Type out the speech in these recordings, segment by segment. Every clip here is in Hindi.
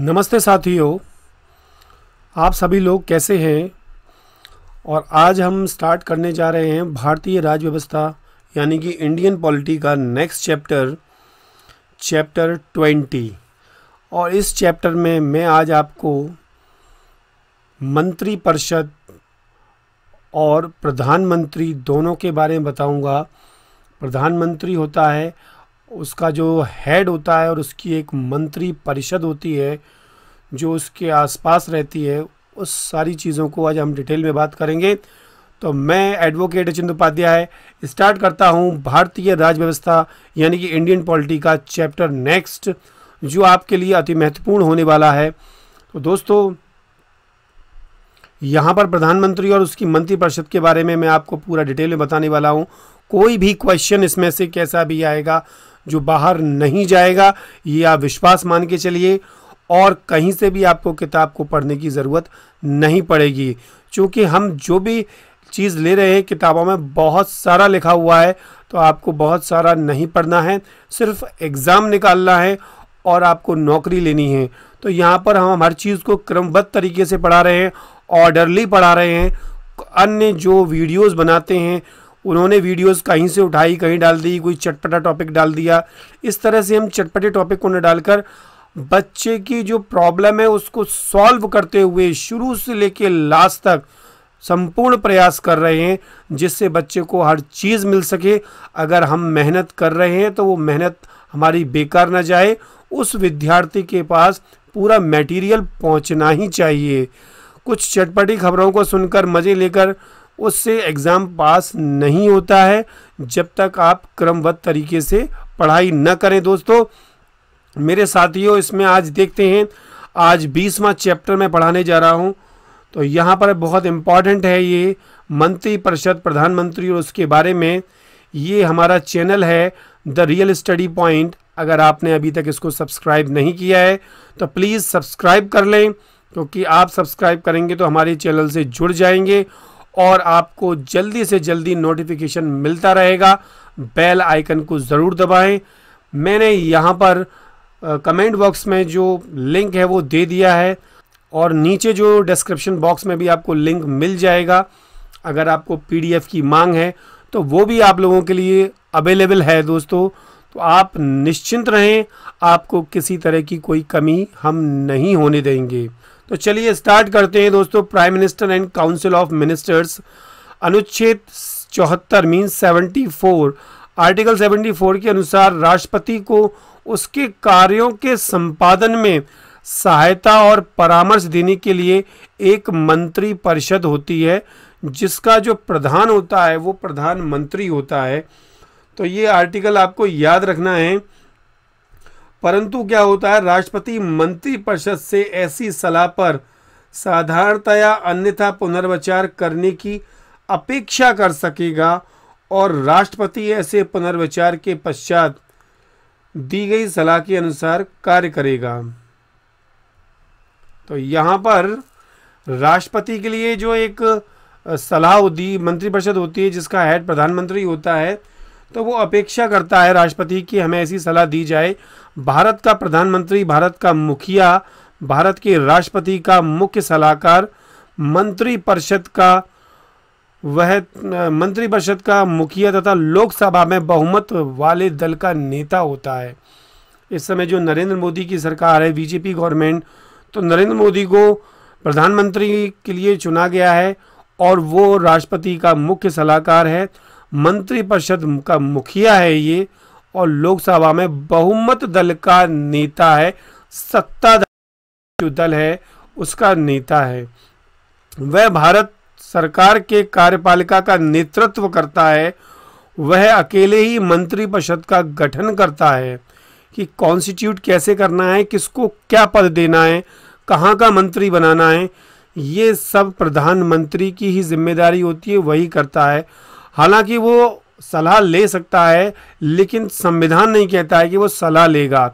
नमस्ते साथियों आप सभी लोग कैसे हैं और आज हम स्टार्ट करने जा रहे हैं भारतीय राज्य व्यवस्था यानी कि इंडियन पॉलिटी का नेक्स्ट चैप्टर चैप्टर ट्वेंटी और इस चैप्टर में मैं आज आपको मंत्री परिषद और प्रधानमंत्री दोनों के बारे में बताऊंगा प्रधानमंत्री होता है उसका जो हेड होता है और उसकी एक मंत्री परिषद होती है जो उसके आसपास रहती है उस सारी चीज़ों को आज हम डिटेल में बात करेंगे तो मैं एडवोकेट अचिंद उपाध्याय स्टार्ट करता हूँ भारतीय राज व्यवस्था यानी कि इंडियन पॉलिटी का चैप्टर नेक्स्ट जो आपके लिए अति महत्वपूर्ण होने वाला है तो दोस्तों यहाँ पर प्रधानमंत्री और उसकी मंत्रिपरिषद के बारे में मैं आपको पूरा डिटेल में बताने वाला हूँ कोई भी क्वेश्चन इसमें से कैसा भी आएगा जो बाहर नहीं जाएगा ये आप विश्वास मान के चलिए और कहीं से भी आपको किताब को पढ़ने की ज़रूरत नहीं पड़ेगी क्योंकि हम जो भी चीज़ ले रहे हैं किताबों में बहुत सारा लिखा हुआ है तो आपको बहुत सारा नहीं पढ़ना है सिर्फ एग्ज़ाम निकालना है और आपको नौकरी लेनी है तो यहाँ पर हम हर चीज़ को क्रमबद्ध तरीके से पढ़ा रहे हैं ऑर्डरली पढ़ा रहे हैं अन्य जो वीडियोस बनाते हैं उन्होंने वीडियोस कहीं से उठाई कहीं डाल दी कोई चटपटा टॉपिक डाल दिया इस तरह से हम चटपटे टॉपिक को न डालकर बच्चे की जो प्रॉब्लम है उसको सॉल्व करते हुए शुरू से लेके लास्ट तक संपूर्ण प्रयास कर रहे हैं जिससे बच्चे को हर चीज़ मिल सके अगर हम मेहनत कर रहे हैं तो वो मेहनत हमारी बेकार ना जाए उस विद्यार्थी के पास पूरा मटेरियल पहुंचना ही चाहिए कुछ चटपटी खबरों को सुनकर मज़े लेकर उससे एग्ज़ाम पास नहीं होता है जब तक आप क्रमबद्ध तरीके से पढ़ाई न करें दोस्तों मेरे साथियों इसमें आज देखते हैं आज बीसवा चैप्टर में पढ़ाने जा रहा हूँ तो यहाँ पर बहुत इम्पॉर्टेंट है ये मंत्री परिषद प्रधानमंत्री और उसके बारे में ये हमारा चैनल है द रियल स्टडी पॉइंट अगर आपने अभी तक इसको सब्सक्राइब नहीं किया है तो प्लीज़ सब्सक्राइब कर लें क्योंकि आप सब्सक्राइब करेंगे तो हमारे चैनल से जुड़ जाएंगे और आपको जल्दी से जल्दी नोटिफिकेशन मिलता रहेगा बेल आइकन को ज़रूर दबाएं मैंने यहाँ पर कमेंट बॉक्स में जो लिंक है वो दे दिया है और नीचे जो डिस्क्रिप्शन बॉक्स में भी आपको लिंक मिल जाएगा अगर आपको पीडीएफ की मांग है तो वो भी आप लोगों के लिए अवेलेबल है दोस्तों तो आप निश्चिंत रहें आपको किसी तरह की कोई कमी हम नहीं होने देंगे तो चलिए स्टार्ट करते हैं दोस्तों prime minister and council of ministers अनुच्छेद चौहत्तर mean seventy four article seventy four के अनुसार राष्ट्रपति को उसके कार्यों के संपादन में सहायता और परामर्श देने के लिए एक मंत्री परिषद होती है जिसका जो प्रधान होता है वो प्रधानमंत्री होता है तो ये आर्टिकल आपको याद रखना है परंतु क्या होता है राष्ट्रपति मंत्रिपरिषद से ऐसी सलाह पर साधारणतया अन्यथा पुनर्विचार करने की अपेक्षा कर सकेगा और राष्ट्रपति ऐसे पुनर्विचार के पश्चात दी गई सलाह के अनुसार कार्य करेगा तो यहाँ पर राष्ट्रपति के लिए जो एक सलाह होती मंत्रिपरिषद होती है जिसका हेड प्रधानमंत्री होता है तो वो अपेक्षा करता है राष्ट्रपति की हमें ऐसी सलाह दी जाए भारत का प्रधानमंत्री भारत का मुखिया भारत के राष्ट्रपति का मुख्य सलाहकार मंत्रिपरिषद का वह मंत्रिपरिषद का मुखिया तथा लोकसभा में बहुमत वाले दल का नेता होता है इस समय जो नरेंद्र मोदी की सरकार है बीजेपी गवर्नमेंट तो नरेंद्र मोदी को प्रधानमंत्री के लिए चुना गया है और वो राष्ट्रपति का मुख्य सलाहकार है मंत्रिपरिषद का मुखिया है ये और लोकसभा में बहुमत दल का नेता है सत्ता जो दल है उसका नेता है वह भारत सरकार के कार्यपालिका का नेतृत्व करता है वह अकेले ही मंत्रिपरिषद का गठन करता है कि कॉन्स्टिट्यूट कैसे करना है किसको क्या पद देना है कहाँ का मंत्री बनाना है ये सब प्रधानमंत्री की ही जिम्मेदारी होती है वही करता है हालांकि वो सलाह ले सकता है लेकिन संविधान नहीं कहता है कि वो सलाह लेगा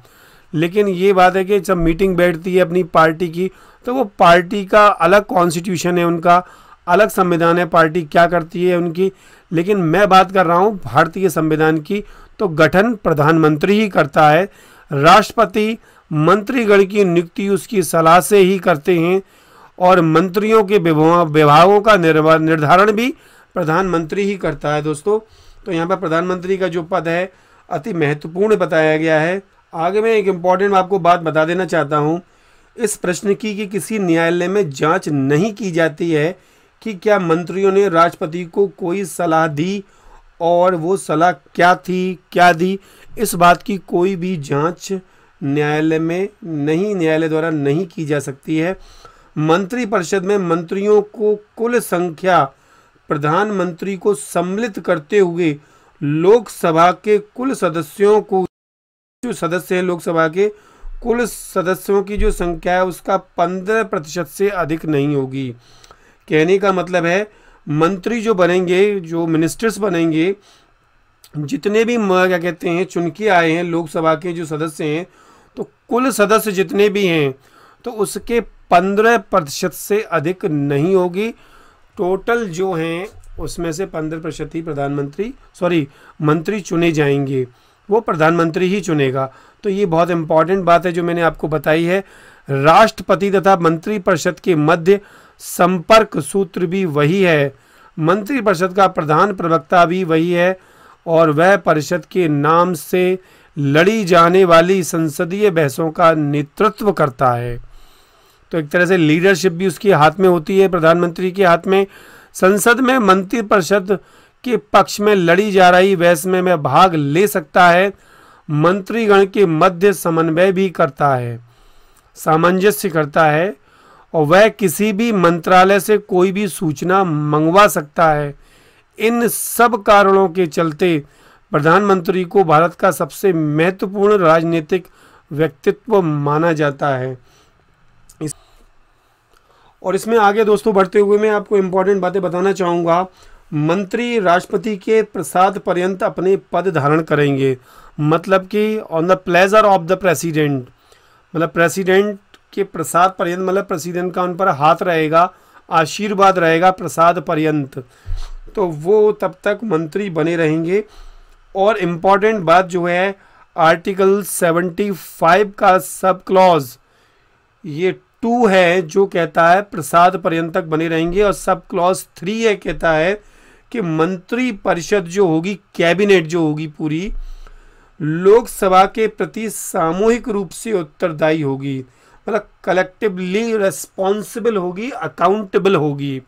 लेकिन ये बात है कि जब मीटिंग बैठती है अपनी पार्टी की तो वो पार्टी का अलग कॉन्स्टिट्यूशन है उनका अलग संविधान है पार्टी क्या करती है उनकी लेकिन मैं बात कर रहा हूँ भारतीय संविधान की तो गठन प्रधानमंत्री ही करता है राष्ट्रपति मंत्रीगण की नियुक्ति उसकी सलाह से ही करते हैं और मंत्रियों के विभागों का निर्धारण भी प्रधानमंत्री ही करता है दोस्तों तो यहाँ पर प्रधानमंत्री का जो पद है अति महत्वपूर्ण बताया गया है आगे मैं एक इम्पॉर्टेंट आपको बात बता देना चाहता हूँ इस प्रश्न की कि किसी न्यायालय में जांच नहीं की जाती है कि क्या मंत्रियों ने राष्ट्रपति को कोई सलाह दी और वो सलाह क्या थी क्या दी इस बात की कोई भी जांच न्यायालय में नहीं न्यायालय द्वारा नहीं की जा सकती है मंत्रिपरिषद में मंत्रियों को कुल संख्या प्रधानमंत्री को सम्मिलित करते हुए लोकसभा के कुल सदस्यों को जो सदस्य हैं लोकसभा के कुल सदस्यों की जो संख्या है उसका पंद्रह प्रतिशत से अधिक नहीं होगी कहने का मतलब है मंत्री जो बनेंगे जो मिनिस्टर्स बनेंगे जितने भी क्या कहते हैं चुनके आए हैं लोकसभा के जो सदस्य हैं तो कुल सदस्य जितने भी हैं तो उसके पंद्रह प्रतिशत से अधिक नहीं होगी टोटल जो हैं उसमें से पंद्रह प्रतिशत ही प्रधानमंत्री सॉरी मंत्री चुने जाएंगे वो प्रधानमंत्री ही चुनेगा तो ये बहुत इंपॉर्टेंट बात है जो मैंने आपको बताई है राष्ट्रपति तथा मंत्रिपरिषद के मध्य संपर्क सूत्र भी वही है मंत्रिपरिषद का प्रधान प्रवक्ता भी वही है और वह परिषद के नाम से लड़ी जाने वाली संसदीय बहसों का नेतृत्व करता है तो एक तरह से लीडरशिप भी उसके हाथ में होती है प्रधानमंत्री के हाथ में संसद में मंत्री परिषद के पक्ष में लड़ी जा रही बहस में वह भाग ले सकता है मंत्रीगण के मध्य समन्वय भी करता है सामंजस्य करता है और वह किसी भी मंत्रालय से कोई भी सूचना मंगवा सकता है इन सब कारणों के चलते प्रधानमंत्री को भारत का सबसे महत्वपूर्ण राजनीतिक व्यक्तित्व माना जाता है और इसमें आगे दोस्तों बढ़ते हुए मैं आपको इम्पोर्टेंट बातें बताना चाहूँगा मंत्री राष्ट्रपति के प्रसाद पर्यंत अपने पद धारण करेंगे मतलब कि on the pleasure of the president मतलब प्रेसिडेंट के प्रसाद पर्यंत मतलब प्रेसिडेंट का उन पर हाथ रहेगा आशीर्वाद रहेगा प्रसाद पर्यंत तो वो तब तक मंत्री बने रहेंगे और इम्पॉर्टेंट बात जो है आर्टिकल 75 का सब क्लॉज ये टू है जो कहता है प्रसाद पर्यंतक बने रहेंगे और सब क्लॉज थ्री है कहता है कि मंत्री परिषद जो होगी कैबिनेट जो होगी पूरी लोकसभा के प्रति सामूहिक रूप से उत्तरदायी होगी मतलब कलेक्टिवली रेस्पॉन्सिबल होगी अकाउंटेबल होगी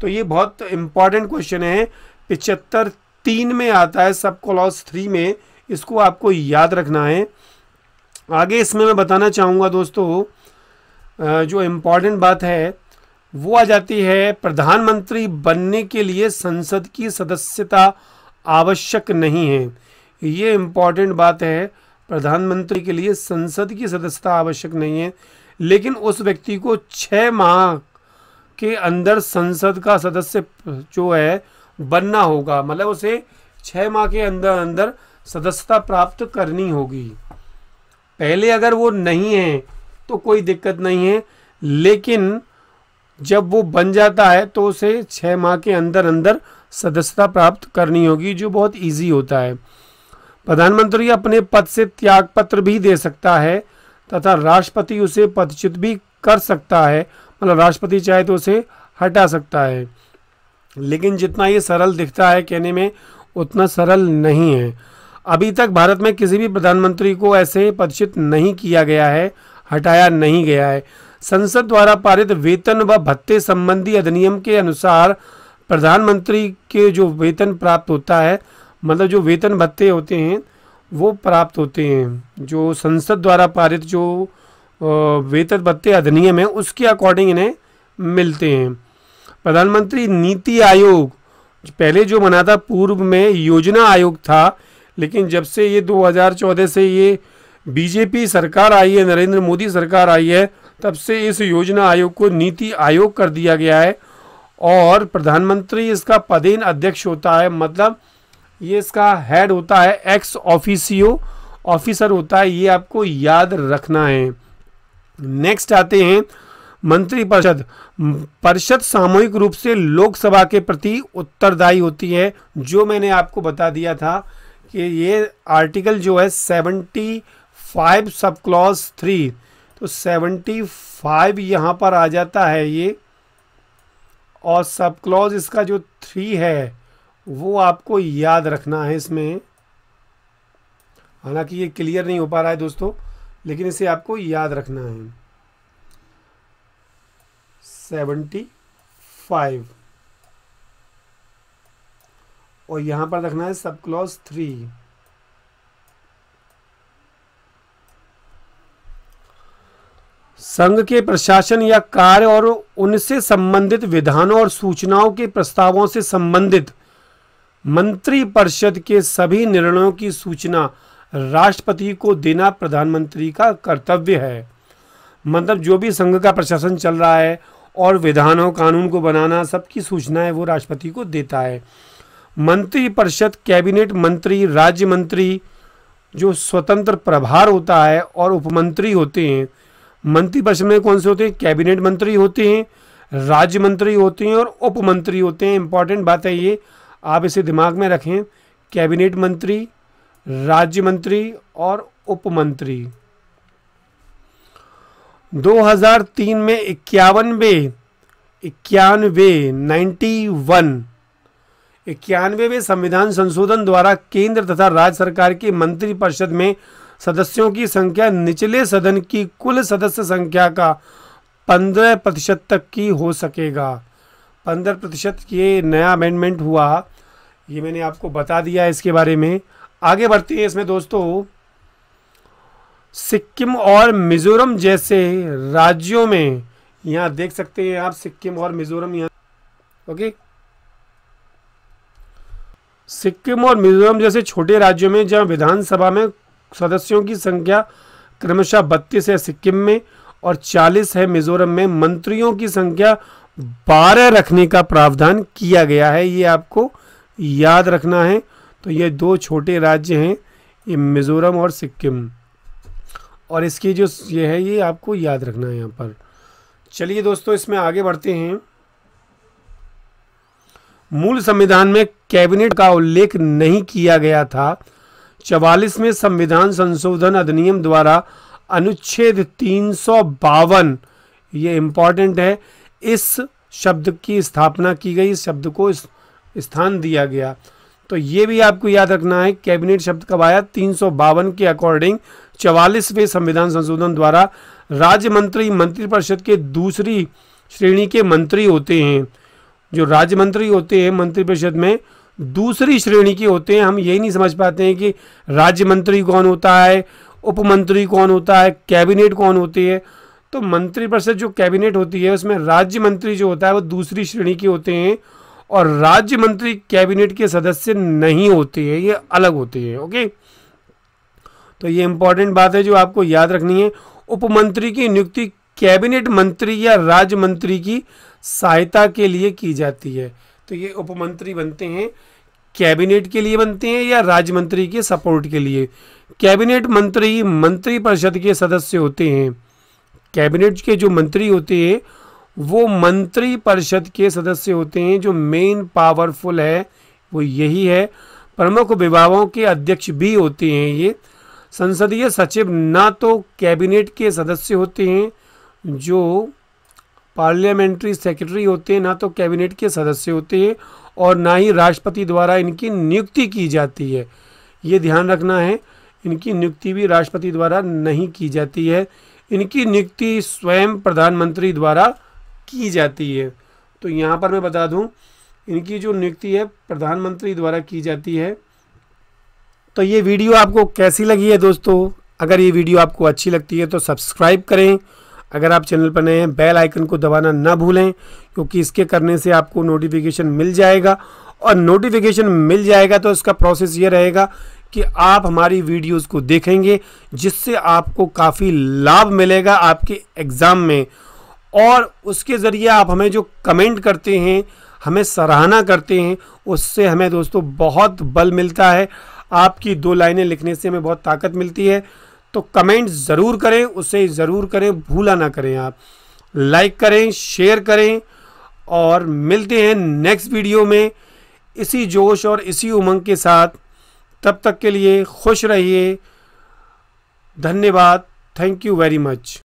तो ये बहुत इंपॉर्टेंट क्वेश्चन है पिचहत्तर तीन में आता है सब क्लॉज थ्री में इसको आपको याद रखना है आगे इसमें मैं बताना चाहूँगा दोस्तों जो इम्पॉर्टेंट बात है वो आ जाती है प्रधानमंत्री बनने के लिए संसद की सदस्यता आवश्यक नहीं है ये इम्पॉर्टेंट बात है प्रधानमंत्री के लिए संसद की सदस्यता आवश्यक नहीं है लेकिन उस व्यक्ति को छः माह के अंदर संसद का सदस्य जो है बनना होगा मतलब उसे छः माह के अंदर अंदर सदस्यता प्राप्त करनी होगी पहले अगर वो नहीं है तो कोई दिक्कत नहीं है लेकिन जब वो बन जाता है तो उसे छः माह के अंदर अंदर सदस्यता प्राप्त करनी होगी जो बहुत इजी होता है प्रधानमंत्री अपने पद से त्याग पत्र भी दे सकता है तथा राष्ट्रपति उसे पदच्युत भी कर सकता है मतलब राष्ट्रपति चाहे तो उसे हटा सकता है लेकिन जितना ये सरल दिखता है कहने में उतना सरल नहीं है अभी तक भारत में किसी भी प्रधानमंत्री को ऐसे पदच्युत नहीं किया गया है हटाया नहीं गया है संसद द्वारा पारित वेतन व भत्ते संबंधी अधिनियम के अनुसार प्रधानमंत्री के जो वेतन प्राप्त होता है मतलब जो वेतन भत्ते होते हैं वो प्राप्त होते हैं जो संसद द्वारा पारित जो वेतन भत्ते अधिनियम है उसके अकॉर्डिंग इन्हें मिलते हैं प्रधानमंत्री नीति आयोग पहले जो बना था पूर्व में योजना आयोग था लेकिन जब से ये 2014 से ये बीजेपी सरकार आई है नरेंद्र मोदी सरकार आई है तब से इस योजना आयोग को नीति आयोग कर दिया गया है और प्रधानमंत्री इसका पदेन अध्यक्ष होता है मतलब ये इसका हेड होता है एक्स ऑफिसियो ऑफिसर होता है ये आपको याद रखना है नेक्स्ट आते हैं मंत्री परिषद परिषद सामूहिक रूप से लोकसभा के प्रति उत्तरदायी होती है जो मैंने आपको बता दिया था कि ये आर्टिकल जो है seventy five sub clause three तो सेवेंटी फाइव यहाँ पर आ जाता है ये और सब क्लॉज इसका जो थ्री है वो आपको याद रखना है इसमें हालांकि ये क्लियर नहीं हो पा रहा है दोस्तों लेकिन इसे आपको याद रखना है सेवेंटी फाइव और यहां पर रखना है सब क्लॉज थ्री संघ के प्रशासन या कार्य और उनसे संबंधित विधानों और सूचनाओं के प्रस्तावों से संबंधित मंत्रिपरिषद के सभी निर्णयों की सूचना राष्ट्रपति को देना प्रधानमंत्री का कर्तव्य है मतलब जो भी संघ का प्रशासन चल रहा है और विधानों कानून को बनाना सबकी सूचना है वो राष्ट्रपति को देता है मंत्रिपरिषद कैबिनेट मंत्री राज्य मंत्री जो स्वतंत्र प्रभार होता है और उपमंत्री होते हैं मंत्री परिषद में कौन से होते हैं कैबिनेट मंत्री होते हैं राज्य मंत्री होते हैं और उप मंत्री होते हैं इंपॉर्टेंट बात है ये आप इसे दिमाग में रखें कैबिनेट मंत्री राज्य मंत्री और उप मंत्री तीन में इक्यावनवे इक्यानवे नाइन्टी वन में संविधान संशोधन द्वारा केंद्र तथा राज्य सरकार के मंत्रिपरिषद में सदस्यों की संख्या निचले सदन की कुल सदस्य संख्या का पंद्रह प्रतिशत तक की हो सकेगा पंद्रह प्रतिशत ये नया अमेंडमेंट हुआ ये मैंने आपको बता दिया इसके बारे में आगे बढ़ते हैं इसमें दोस्तों सिक्किम और मिजोरम जैसे राज्यों में यहाँ देख सकते हैं आप सिक्किम और मिजोरम यहाँ ओके सिक्किम और मिजोरम जैसे छोटे राज्यों में जहाँ विधानसभा में सदस्यों की संख्या क्रमशः बत्तीस है सिक्किम में और चालीस है मिजोरम में मंत्रियों की संख्या बारह रखने का प्रावधान किया गया है ये आपको याद रखना है तो ये दो छोटे राज्य हैं ये मिजोरम और सिक्किम और इसकी जो ये है ये आपको याद रखना है यहाँ पर चलिए दोस्तों इसमें आगे बढ़ते हैं मूल संविधान में कैबिनेट का उल्लेख नहीं किया गया था चवालीस में संविधान संशोधन अधिनियम द्वारा अनुच्छेद तीन सौ बावन ये इम्पॉर्टेंट है इस शब्द की स्थापना की गई इस शब्द को स्थान दिया गया तो ये भी आपको याद रखना है कैबिनेट शब्द कब आया तीन सौ बावन के अकॉर्डिंग चवालीसवें संविधान संशोधन द्वारा राज्य मंत्री मंत्रिपरिषद के दूसरी श्रेणी के मंत्री होते हैं जो राज्य मंत्री होते हैं मंत्रिपरिषद में दूसरी श्रेणी के होते हैं हम यही नहीं समझ पाते हैं कि राज्य मंत्री कौन होता है उपमंत्री कौन होता है कैबिनेट कौन होती है तो मंत्रिपरिषद जो कैबिनेट होती है उसमें राज्य मंत्री जो होता है वो दूसरी श्रेणी के होते हैं और राज्य मंत्री कैबिनेट के सदस्य नहीं होते हैं ये अलग होते हैं ओके तो ये इंपॉर्टेंट बात है जो आपको याद रखनी है उपमंत्री की नियुक्ति कैबिनेट मंत्री या राज्य मंत्री की सहायता के लिए की जाती है तो ये उपमंत्री बनते हैं कैबिनेट के लिए बनते हैं या राज्य मंत्री के सपोर्ट के लिए कैबिनेट मंत्री मंत्रिपरिषद के सदस्य होते हैं कैबिनेट के जो मंत्री होते हैं वो मंत्रिपरिषद के सदस्य होते हैं जो मेन पावरफुल है वो यही है प्रमुख विभागों के अध्यक्ष भी होते हैं ये संसदीय सचिव ना तो कैबिनेट के सदस्य होते हैं जो पार्लियामेंट्री सेक्रेटरी होते हैं ना तो कैबिनेट के सदस्य होते हैं और ना ही राष्ट्रपति द्वारा इनकी नियुक्ति की जाती है ये ध्यान रखना है इनकी नियुक्ति भी राष्ट्रपति द्वारा नहीं की जाती है इनकी नियुक्ति स्वयं प्रधानमंत्री द्वारा की जाती है तो यहाँ पर मैं बता दूँ इनकी जो नियुक्ति है प्रधानमंत्री द्वारा की जाती है तो ये वीडियो आपको कैसी लगी है दोस्तों अगर ये वीडियो आपको अच्छी लगती है तो सब्सक्राइब करें अगर आप चैनल पर नए हैं बेल आइकन को दबाना ना भूलें क्योंकि इसके करने से आपको नोटिफिकेशन मिल जाएगा और नोटिफिकेशन मिल जाएगा तो इसका प्रोसेस ये रहेगा कि आप हमारी वीडियोस को देखेंगे जिससे आपको काफ़ी लाभ मिलेगा आपके एग्ज़ाम में और उसके ज़रिए आप हमें जो कमेंट करते हैं हमें सराहना करते हैं उससे हमें दोस्तों बहुत बल मिलता है आपकी दो लाइनें लिखने से हमें बहुत ताकत मिलती है तो कमेंट ज़रूर करें उसे ज़रूर करें भूला ना करें आप लाइक करें शेयर करें और मिलते हैं नेक्स्ट वीडियो में इसी जोश और इसी उमंग के साथ तब तक के लिए खुश रहिए धन्यवाद थैंक यू वेरी मच